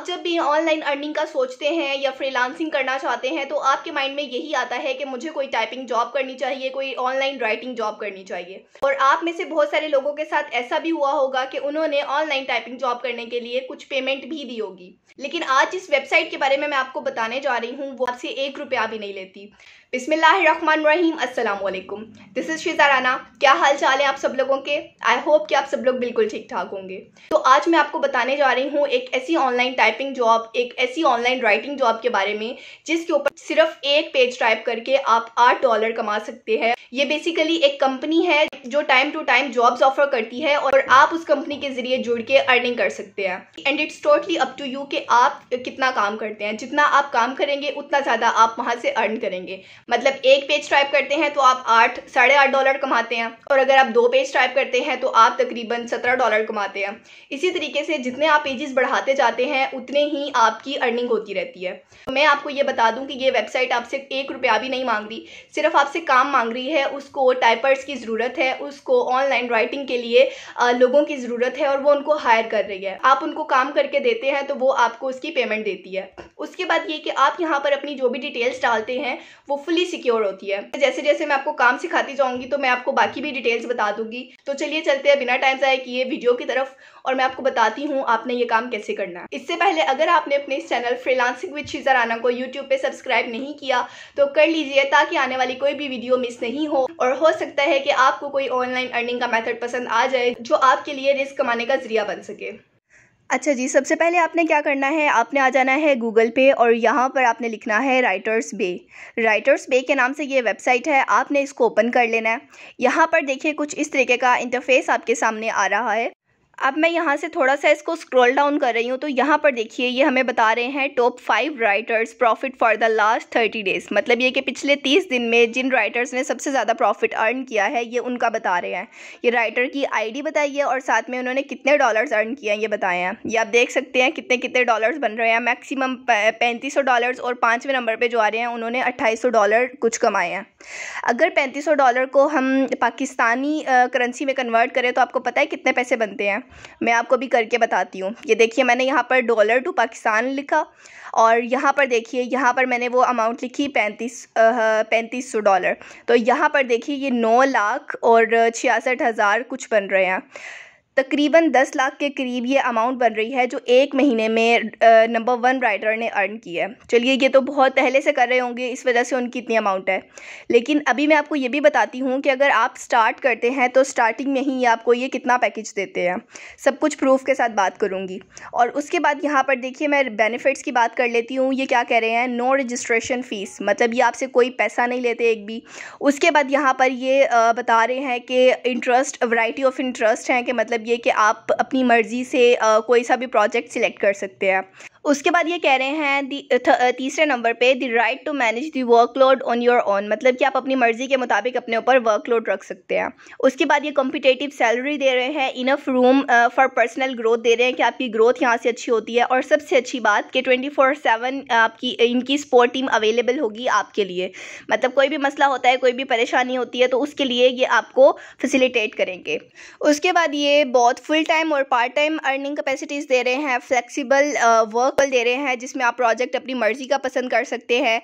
आप जब भी ऑनलाइन अर्निंग का सोचते हैं या फ्रीलांसिंग करना चाहते हैं तो आपके माइंड में यही आता है कि मुझे कोई टाइपिंग जॉब करनी चाहिए कोई ऑनलाइन राइटिंग जॉब करनी चाहिए और आप में से बहुत सारे लोगों के साथ ऐसा भी हुआ होगा कि उन्होंने ऑनलाइन टाइपिंग जॉब करने के लिए कुछ पेमेंट भी दी होगी लेकिन आज इस वेबसाइट के बारे में मैं आपको बताने जा रही हूँ वो आपसे एक रुपया भी नहीं लेती बिसमीम अल्लाम दिस इज़ शिजाराना क्या हाल चाल है आप सब लोगों के आई होप कि आप सब लोग बिल्कुल ठीक ठाक होंगे तो आज मैं आपको बताने जा रही हूँ एक ऐसी ऑनलाइन टाइपिंग जॉब एक ऐसी ऑनलाइन राइटिंग जॉब के बारे में जिसके ऊपर सिर्फ एक पेज टाइप करके आप आठ डॉलर कमा सकते हैं ये बेसिकली एक कंपनी है जो time to time jobs offer करती है और आप उस कंपनी के जरिए जुड़ के अर्निंग कर सकते हैं and it's totally up to you कि आप कितना काम करते हैं जितना आप काम करेंगे उतना ज़्यादा आप वहाँ से अर्न करेंगे मतलब एक पेज टाइप करते हैं तो आप आठ साढ़े आठ डॉलर कमाते हैं और अगर आप दो पेज टाइप करते हैं तो आप तकरीबन सत्रह डॉलर कमाते हैं इसी तरीके से जितने आप पेजेस बढ़ाते जाते हैं उतने ही आपकी अर्निंग होती रहती है तो मैं आपको ये बता दूं कि ये वेबसाइट आपसे एक रुपया भी नहीं मांग रही सिर्फ आपसे काम मांग रही है उसको टाइपर्स की ज़रूरत है उसको ऑनलाइन राइटिंग के लिए लोगों की ज़रूरत है और वो उनको हायर कर रही है आप उनको काम करके देते हैं तो वो आपको उसकी पेमेंट देती है उसके बाद ये कि आप यहाँ पर अपनी जो भी डिटेल्स डालते हैं वो फुली सिक्योर होती है जैसे जैसे मैं आपको काम सिखाती जाऊँगी तो मैं आपको बाकी भी डिटेल्स बता दूंगी तो चलिए चलते हैं बिना टाइम जाए किए वीडियो की तरफ और मैं आपको बताती हूँ आपने ये काम कैसे करना है इससे पहले अगर आपने अपने इस channel freelancing with Sheeza Rana को यूट्यूब पे सब्सक्राइब नहीं किया तो कर लीजिए ताकि आने वाली कोई भी वीडियो मिस नहीं हो और हो सकता है कि आपको कोई ऑनलाइन अर्निंग का मेथड पसंद आ जाए जो आपके लिए रिस्क कमाने का जरिया बन सके अच्छा जी सबसे पहले आपने क्या करना है आपने आ जाना है गूगल पे और यहाँ पर आपने लिखना है राइटर्स बे राइटर्स बे के नाम से ये वेबसाइट है आपने इसको ओपन कर लेना है यहाँ पर देखिए कुछ इस तरीके का इंटरफेस आपके सामने आ रहा है अब मैं यहाँ से थोड़ा सा इसको स्क्रॉल डाउन कर रही हूँ तो यहाँ पर देखिए ये हमें बता रहे हैं top five writers profit for the last thirty days मतलब ये कि पिछले तीस दिन में जिन राइटर्स ने सबसे ज़्यादा प्रॉफिट अर्न किया है ये उनका बता रहे हैं ये राइटर की आईडी बताई है और साथ में उन्होंने कितने डॉलर्स अर्न किए हैं ये बताए हैं ये आप देख सकते हैं कितने कितने डॉलर्स बन रहे हैं मैक्सिमम पैंतीस सौ डॉलर्स और पाँचवें नंबर पर जो आ रहे हैं उन्होंने अट्ठाईस सौ डॉलर कुछ कमाए हैं अगर पैंतीस सौ डॉलर को हम पाकिस्तानी करेंसी में कन्वर्ट करें तो आपको पता है कितने पैसे बनते हैं मैं आपको भी करके बताती हूँ ये देखिए मैंने यहाँ पर डॉलर टू पाकिस्तान लिखा और यहाँ पर देखिए यहाँ पर मैंने वो अमाउंट लिखी पैंतीस पैंतीस सौ डॉलर तो यहाँ पर देखिए ये नौ लाख और छियासठ हज़ार कुछ बन रहे हैं तकरीबन दस लाख के करीब ये अमाउंट बन रही है जो एक महीने में नंबर वन राइडर ने अर्न की है चलिए ये तो बहुत पहले से कर रहे होंगे इस वजह से उनकी इतनी अमाउंट है लेकिन अभी मैं आपको ये भी बताती हूँ कि अगर आप स्टार्ट करते हैं तो स्टार्टिंग में ही आपको ये कितना पैकेज देते हैं सब कुछ प्रूफ के साथ बात करूँगी और उसके बाद यहाँ पर देखिए मैं बेनिफिट्स की बात कर लेती हूँ ये क्या कह रहे हैं नो रजिस्ट्रेशन फ़ीस मतलब ये आपसे कोई पैसा नहीं लेते एक भी उसके बाद यहाँ पर ये बता रहे हैं कि इंटरेस्ट वराइटी ऑफ इंटरेस्ट हैं कि मतलब चाहिए कि आप अपनी मर्ज़ी से कोई सा भी प्रोजेक्ट सिलेक्ट कर सकते हैं उसके बाद ये कह रहे हैं तीसरे नंबर पे the right to manage the workload on your own मतलब कि आप अपनी मर्ज़ी के मुताबिक अपने ऊपर वर्कलोड रख सकते हैं उसके बाद ये कॉम्पिटेटिव सैलरी दे रहे हैं enough room for personal growth दे रहे हैं कि आपकी ग्रोथ यहाँ से अच्छी होती है और सबसे अच्छी बात कि ट्वेंटी फोर सेवन आपकी इनकी स्पोर्ट टीम अवेलेबल होगी आपके लिए मतलब कोई भी मसला होता है कोई भी परेशानी होती है तो उसके लिए ये आपको फैसिलिटेट करेंगे उसके बाद ये बहुत फुल टाइम और पार्ट टाइम अर्निंग कैपेसिटीज़ दे रहे हैं फ्लेक्सीबल वर्क वर्कबल दे रहे हैं जिसमें आप प्रोजेक्ट अपनी मर्ज़ी का पसंद कर सकते हैं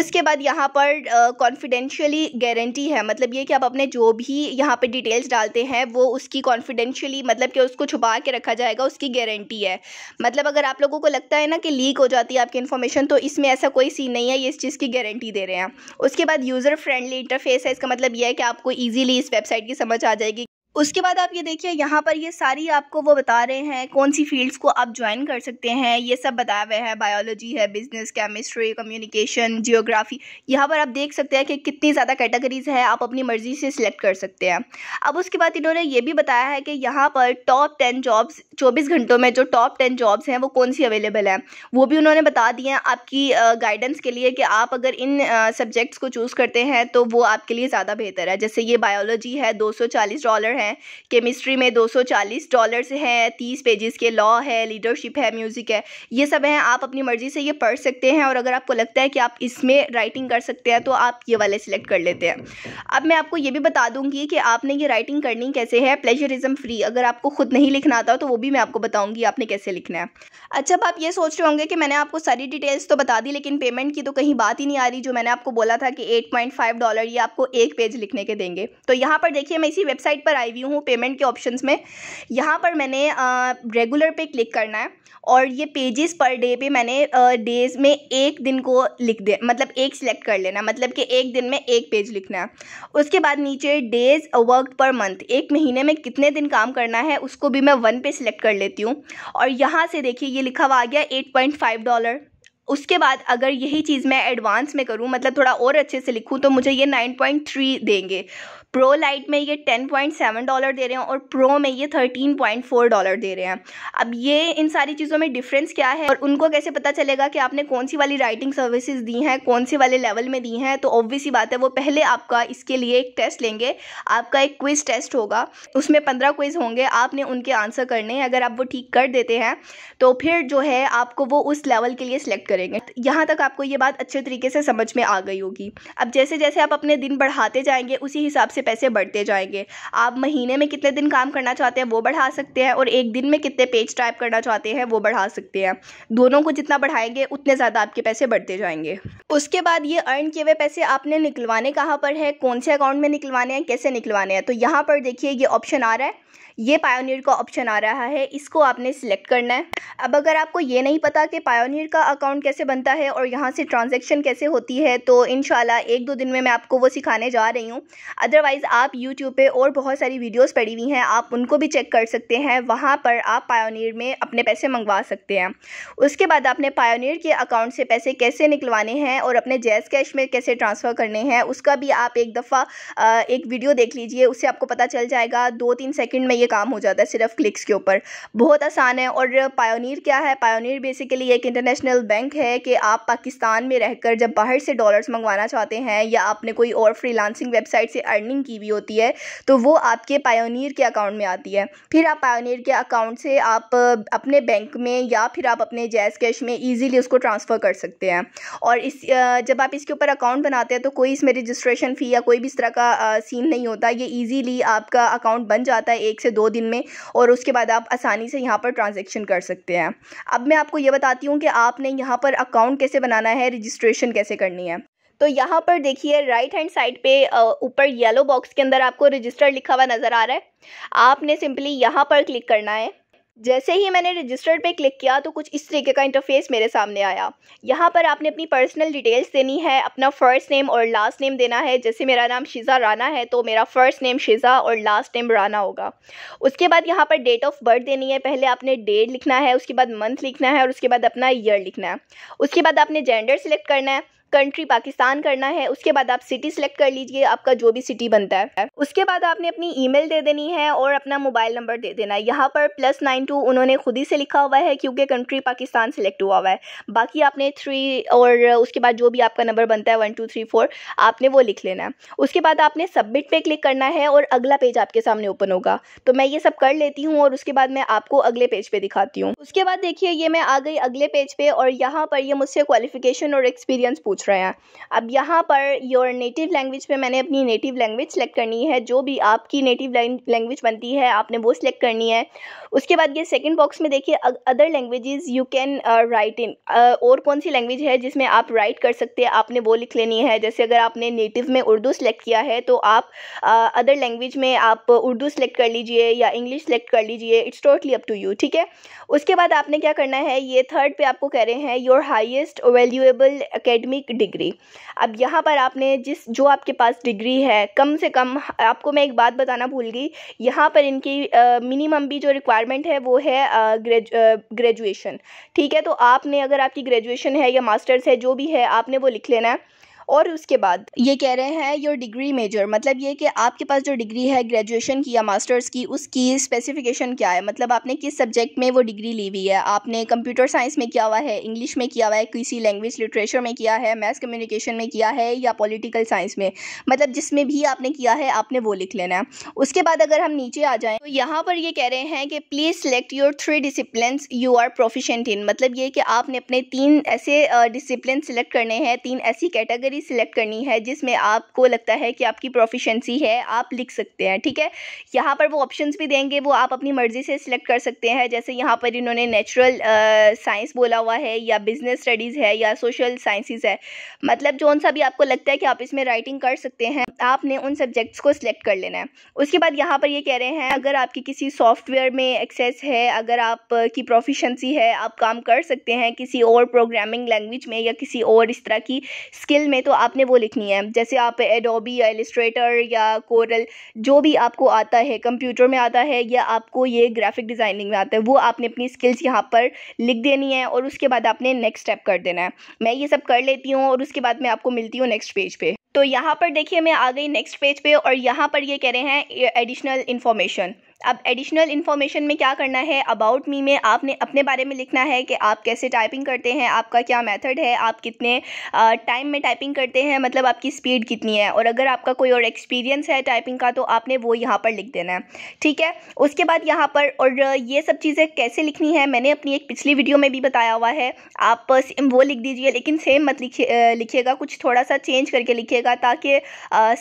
उसके बाद यहाँ पर कॉन्फिडेंशियली गारंटी है मतलब ये कि आप अपने जो भी यहाँ पे डिटेल्स डालते हैं वो उसकी कॉन्फिडेंशियली मतलब कि उसको छुपा के रखा जाएगा उसकी गारंटी है मतलब अगर आप लोगों को लगता है ना कि लीक हो जाती है आपकी इन्फॉर्मेशन तो इसमें ऐसा कोई सीन नहीं है ये इस चीज़ की गारंटी दे रहे हैं उसके बाद यूज़र फ्रेंडली इंटरफेस है इसका मतलब यह है कि आपको ईजिली इस वेबसाइट की समझ आ जाएगी उसके बाद आप ये देखिए यहाँ पर ये सारी आपको वो बता रहे हैं कौन सी फील्ड्स को आप ज्वाइन कर सकते हैं ये सब बताया हुआ है बायोलॉजी है बिजनेस केमिस्ट्री कम्युनिकेशन जियोग्राफी यहाँ पर आप देख सकते हैं कि कितनी ज़्यादा कैटेगरीज है आप अपनी मर्ज़ी से सिलेक्ट कर सकते हैं अब उसके बाद इन्होंने ये भी बताया है कि यहाँ पर टॉप टेन जॉब्स चौबीस घंटों में जो टॉप टेन जॉब्स हैं वो कौन सी अवेलेबल हैं वो भी उन्होंने बता दिए हैं आपकी गाइडेंस के लिए कि आप अगर इन सब्जेक्ट्स को चूज़ करते हैं तो वो आपके लिए ज़्यादा बेहतर है जैसे ये बायोलॉजी है दो डॉलर हैं केमिस्ट्री में 240 डॉलर्स हैं 30 पेजेस के लॉ है लीडरशिप है म्यूज़िक है ये सब हैं आप अपनी मर्ज़ी से ये पढ़ सकते हैं और अगर आपको लगता है कि आप इसमें राइटिंग कर सकते हैं तो आप ये वाले सिलेक्ट कर लेते हैं अब मैं आपको ये भी बता दूँगी कि आपने ये राइटिंग करनी कैसे है प्लेजरिज़म फ्री अगर आपको खुद नहीं लिखना आता तो वो भी मैं आपको बताऊँगी आपने कैसे लिखना है अच्छा अब आप ये सोच रहे होंगे कि मैंने आपको सारी डिटेल्स तो बता दी लेकिन पेमेंट की तो कहीं बात ही नहीं आ रही जो मैंने आपको बोला था कि एट पॉइंट फाइव डॉलर ये आपको एक पेज लिखने के देंगे तो यहाँ पर देखिए मैं इसी वेबसाइट पर आई आई हुई हूँ पेमेंट के ऑप्शन में यहाँ पर मैंने रेगुलर पे क्लिक करना है और ये पेजेस पर डे पे मैंने डेज में एक दिन को लिख दे मतलब एक सिलेक्ट कर लेना मतलब कि एक दिन में एक पेज लिखना है उसके बाद नीचे डेज वर्क पर मंथ एक महीने में कितने दिन काम करना है उसको भी मैं वन पे सिलेक्ट कर लेती हूँ और यहाँ से देखिए ये लिखा हुआ आ गया एट पॉइंट फाइव डॉलर उसके बाद अगर यही चीज़ मैं एडवांस में करूँ मतलब थोड़ा और अच्छे से लिखूँ तो मुझे ये नाइन पॉइंट थ्री देंगे प्रो लाइट में ये टेन पॉइंट सेवन डॉलर दे रहे हैं और प्रो में ये थर्टीन पॉइंट फोर डॉलर दे रहे हैं अब ये इन सारी चीज़ों में डिफरेंस क्या है और उनको कैसे पता चलेगा कि आपने कौन सी वाली राइटिंग सर्विसेज दी हैं कौन से वाले लेवल में दी हैं तो ऑब्वियस ही बात है वो पहले आपका इसके लिए एक टेस्ट लेंगे आपका एक क्विज़ टेस्ट होगा उसमें पंद्रह क्विज़ होंगे आपने उनके आंसर करने हैं अगर आप वो ठीक कर देते हैं तो फिर जो है आपको वो उस लेवल के लिए सिलेक्ट करेंगे यहाँ तक आपको ये बात अच्छे तरीके से समझ में आ गई होगी अब जैसे जैसे आप अपने दिन बढ़ाते जाएंगे उसी हिसाब से से पैसे बढ़ते जाएंगे आप महीने में कितने दिन काम करना चाहते हैं वो बढ़ा सकते हैं और एक दिन में कितने पेज टाइप करना चाहते हैं वो बढ़ा सकते हैं दोनों को जितना बढ़ाएंगे उतने ज़्यादा आपके पैसे बढ़ते जाएंगे उसके बाद ये अर्न किए हुए पैसे आपने निकलवाने कहाँ पर है कौन से अकाउंट में निकलवाने हैं कैसे निकलवाने हैं तो यहाँ पर देखिए ये ऑप्शन आ रहा है ये पायोनियर का ऑप्शन आ रहा है इसको आपने सिलेक्ट करना है अब अगर आपको ये नहीं पता कि पायोनियर का अकाउंट कैसे बनता है और यहाँ से ट्रांजेक्शन कैसे होती है तो इन एक दो दिन में मैं आपको वो सिखाने जा रही हूँ अदरवाइज अदरवाइज़ आप यूट्यूब पे और बहुत सारी वीडियोस पड़ी हुई हैं आप उनको भी चेक कर सकते हैं वहाँ पर आप पायोनियर में अपने पैसे मंगवा सकते हैं उसके बाद आपने पायोनियर के अकाउंट से पैसे कैसे निकलवाने हैं और अपने जैज़ कैश में कैसे ट्रांसफ़र करने हैं उसका भी आप एक दफ़ा एक वीडियो देख लीजिए उससे आपको पता चल जाएगा दो तीन सेकेंड में ये काम हो जाता है सिर्फ क्लिक्स के ऊपर बहुत आसान है और पायोनियर क्या है पायोनियर बेसिकली एक इंटरनेशनल बैंक है कि आप पाकिस्तान में रहकर जब बाहर से डॉलर्स मंगवाना चाहते हैं या आपने कोई और फ्रीलांसिंग वेबसाइट से अर्निंग मार्केटिंग की भी होती है तो वो आपके पायोनियर के अकाउंट में आती है फिर आप पायोनियर के अकाउंट से आप अपने बैंक में या फिर आप अपने जैज़ कैश में ईजिली उसको ट्रांसफ़र कर सकते हैं और इस जब आप इसके ऊपर अकाउंट बनाते हैं तो कोई इसमें रजिस्ट्रेशन फ़ी या कोई भी इस तरह का सीन नहीं होता ये ईजीली आपका अकाउंट बन जाता है एक से दो दिन में और उसके बाद आप आसानी से यहाँ पर ट्रांजेक्शन कर सकते हैं अब मैं आपको ये बताती हूँ कि आपने यहाँ पर अकाउंट कैसे बनाना है रजिस्ट्रेशन कैसे करनी है तो यहाँ पर देखिए राइट हैंड साइड पे ऊपर येलो बॉक्स के अंदर आपको रजिस्टर लिखा हुआ नज़र आ रहा है आपने सिंपली यहाँ पर क्लिक करना है जैसे ही मैंने रजिस्टर्ड पे क्लिक किया तो कुछ इस तरीके का इंटरफेस मेरे सामने आया यहाँ पर आपने अपनी पर्सनल डिटेल्स देनी है अपना फ़र्स्ट नेम और लास्ट नेम देना है जैसे मेरा नाम शिज़ा राना है तो मेरा फ़र्स्ट नेम शिज़ा और लास्ट नेम राना होगा उसके बाद यहाँ पर डेट ऑफ बर्थ देनी है पहले आपने डेट लिखना है उसके बाद मंथ लिखना है और उसके बाद अपना ईयर लिखना है उसके बाद आपने जेंडर सेलेक्ट करना है कंट्री पाकिस्तान करना है उसके बाद आप सिटी सेलेक्ट कर लीजिए आपका जो भी सिटी बनता है उसके बाद आपने अपनी ईमेल दे देनी है और अपना मोबाइल नंबर दे देना है यहाँ पर प्लस नाइन टू उन्होंने खुद ही से लिखा हुआ है क्योंकि कंट्री पाकिस्तान सेलेक्ट हुआ हुआ है बाकी आपने थ्री और उसके बाद जो भी आपका नंबर बनता है वन टू थ्री फोर आपने वो लिख लेना है उसके बाद आपने सबमिट पे क्लिक करना है और अगला पेज आपके सामने ओपन होगा तो मैं ये सब कर लेती हूँ और उसके बाद मैं आपको अगले पेज पे दिखाती हूँ उसके बाद देखिए ये मैं आ गई अगले पेज पे और यहाँ पर ये मुझसे क्वालिफिकेशन और एक्सपीरियंस पूछ पूछ रहे हैं अब यहाँ पर योर नेटिव लैंग्वेज पे मैंने अपनी नेटिव लैंग्वेज सेलेक्ट करनी है जो भी आपकी नेटिव लैंग्वेज बनती है आपने वो सिलेक्ट करनी है उसके बाद ये सेकंड बॉक्स में देखिए other languages you can write in और कौन सी लैंग्वेज है जिसमें आप राइट कर सकते हैं आपने वो लिख लेनी है जैसे अगर आपने नेटिव में उर्दू सेलेक्ट किया है तो आप अदर uh, लैंग्वेज में आप उर्दू सेलेक्ट कर लीजिए या इंग्लिश सेलेक्ट कर लीजिए it's totally up to you ठीक है उसके बाद आपने क्या करना है ये थर्ड पे आपको कह रहे हैं your highest valuable academic degree अब यहाँ पर आपने जिस जो आपके पास डिग्री है कम से कम आपको मैं एक बात बताना भूल गई यहाँ पर इनकी मिनिमम भी जो रिक्वायरमेंट है वो है ग्रेजुएशन ठीक है तो आपने अगर आपकी ग्रेजुएशन है या मास्टर्स है जो भी है आपने वो लिख लेना है और उसके बाद ये कह रहे हैं योर डिग्री मेजर मतलब ये कि आपके पास जो डिग्री है ग्रेजुएशन की या मास्टर्स की उसकी स्पेसिफिकेशन क्या है मतलब आपने किस सब्जेक्ट में वो डिग्री ली हुई है आपने कंप्यूटर साइंस में किया हुआ है इंग्लिश में किया हुआ है किसी लैंग्वेज लिटरेचर में किया है मैथ कम्युनिकेशन में किया है या पॉलिटिकल साइंस में मतलब जिसमें भी आपने किया है आपने वो लिख लेना है उसके बाद अगर हम नीचे आ जाएँ तो यहाँ पर ये कह रहे हैं कि please select your three discipline you are proficient in मतलब ये कि आपने अपने तीन ऐसे डिसिप्लिन सेलेक्ट करने हैं तीन ऐसी कैटेगरी कैटेगरी सिलेक्ट करनी है जिसमें आपको लगता है कि आपकी प्रोफिशेंसी है आप लिख सकते हैं ठीक है यहाँ पर वो ऑप्शंस भी देंगे वो आप अपनी मर्ज़ी से सिलेक्ट कर सकते हैं जैसे यहाँ पर इन्होंने नेचुरल साइंस बोला हुआ है या बिज़नेस स्टडीज़ है या सोशल साइंसिस है मतलब जो सा भी आपको लगता है कि आप इसमें राइटिंग कर सकते हैं आपने उन सब्जेक्ट्स को सिलेक्ट कर लेना है उसके बाद यहाँ पर ये कह रहे हैं अगर आपकी किसी सॉफ्टवेयर में एक्सेस है अगर आप की प्रोफिशेंसी है आप काम कर सकते हैं किसी और प्रोग्रामिंग लैंग्वेज में या किसी और इस तरह की स्किल में हैं तो आपने वो लिखनी है जैसे आप एडोबी या एलिस्ट्रेटर या कोरल जो भी आपको आता है कंप्यूटर में आता है या आपको ये ग्राफिक डिज़ाइनिंग में आता है वो आपने अपनी स्किल्स यहाँ पर लिख देनी है और उसके बाद आपने नेक्स्ट स्टेप कर देना है मैं ये सब कर लेती हूँ और उसके बाद मैं आपको मिलती हूँ नेक्स्ट पेज पर तो यहाँ पर देखिए मैं आ गई नेक्स्ट पेज पे और यहाँ पर ये कह रहे हैं एडिशनल इन्फॉर्मेशन अब एडिशनल इन्फॉर्मेशन में क्या करना है अबाउट मी में आपने अपने बारे में लिखना है कि आप कैसे टाइपिंग करते हैं आपका क्या मेथड है आप कितने टाइम में टाइपिंग करते हैं मतलब आपकी स्पीड कितनी है और अगर आपका कोई और एक्सपीरियंस है टाइपिंग का तो आपने वो यहाँ पर लिख देना है ठीक है उसके बाद यहाँ पर और ये सब चीज़ें कैसे लिखनी है मैंने अपनी एक पिछली वीडियो में भी बताया हुआ है आप सेम वो लिख दीजिए लेकिन सेम मत लिखिए लिखिएगा कुछ थोड़ा सा चेंज करके लिखिएगा ताकि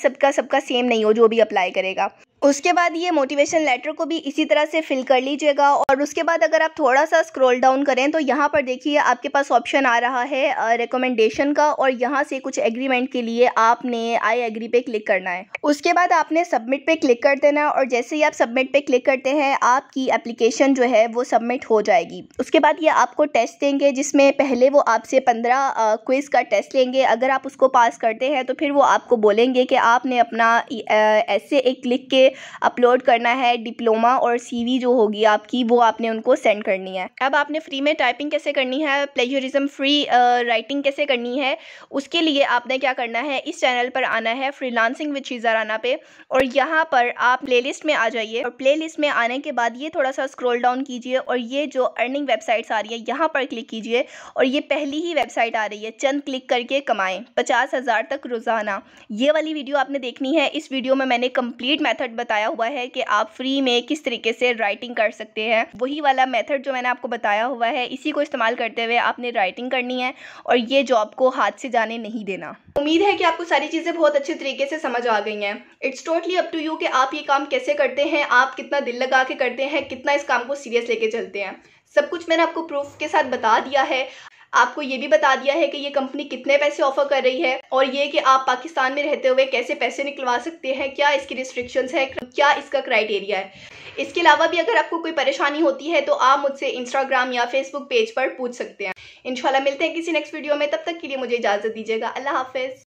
सबका सबका सेम नहीं हो जो भी अप्लाई करेगा उसके बाद ये मोटिवेशन लेटर को भी इसी तरह से फिल कर लीजिएगा और उसके बाद अगर आप थोड़ा सा स्क्रॉल डाउन करें तो यहाँ पर देखिए आपके पास ऑप्शन आ रहा है रिकमेंडेशन का और यहाँ से कुछ एग्रीमेंट के लिए आपने आई एग्री पे क्लिक करना है उसके बाद आपने सबमिट पे क्लिक कर देना और जैसे ही आप सबमिट पे क्लिक करते हैं आपकी एप्लीकेशन जो है वो सबमिट हो जाएगी उसके बाद ये आपको टेस्ट देंगे जिसमें पहले वो आपसे पंद्रह क्विज़ का टेस्ट लेंगे अगर आप उसको पास करते हैं तो फिर वो आपको बोलेंगे कि आपने अपना ऐसे एक क्लिक के अपलोड करना है डिप्लोमा और सीवी जो होगी आपकी वो आपने उनको सेंड करनी है अब आपने फ्री में टाइपिंग कैसे करनी है प्लेजरिज्म फ्री राइटिंग कैसे करनी है उसके लिए आपने क्या करना है इस चैनल पर आना है फ्री लांसिंग विद शीज़ा पे और यहाँ पर आप प्ले में आ जाइए और प्ले में आने के बाद ये थोड़ा सा स्क्रोल डाउन कीजिए और ये जो अर्निंग वेबसाइट्स आ रही है यहाँ पर क्लिक कीजिए और ये पहली ही वेबसाइट आ रही है चंद क्लिक करके कमाएं पचास हज़ार तक रोज़ाना ये वाली वीडियो आपने देखनी है इस वीडियो में मैंने कंप्लीट मेथड बताया हुआ है कि आप फ्री में किस तरीके से राइटिंग कर सकते हैं वही वाला मेथड जो मैंने आपको बताया हुआ है इसी को इस्तेमाल करते हुए आपने राइटिंग करनी है और ये जॉब को हाथ से जाने नहीं देना उम्मीद है कि आपको सारी चीज़ें बहुत अच्छे तरीके से समझ आ गई हैं it's totally up to you कि आप ये काम कैसे करते हैं आप कितना दिल लगा के करते हैं कितना इस काम को सीरियस लेके चलते हैं सब कुछ मैंने आपको प्रूफ के साथ बता दिया है आपको ये भी बता दिया है कि ये कंपनी कितने पैसे ऑफर कर रही है और ये कि आप पाकिस्तान में रहते हुए कैसे पैसे निकलवा सकते हैं क्या इसकी रिस्ट्रिक्शन है क्या इसका क्राइटेरिया है इसके अलावा भी अगर आपको कोई परेशानी होती है तो आप मुझसे इंस्टाग्राम या फेसबुक पेज पर पूछ सकते हैं इनशाला मिलते हैं किसी नेक्स्ट वीडियो में तब तक के लिए मुझे इजाज़त दीजिएगा अल्लाह हाफिज़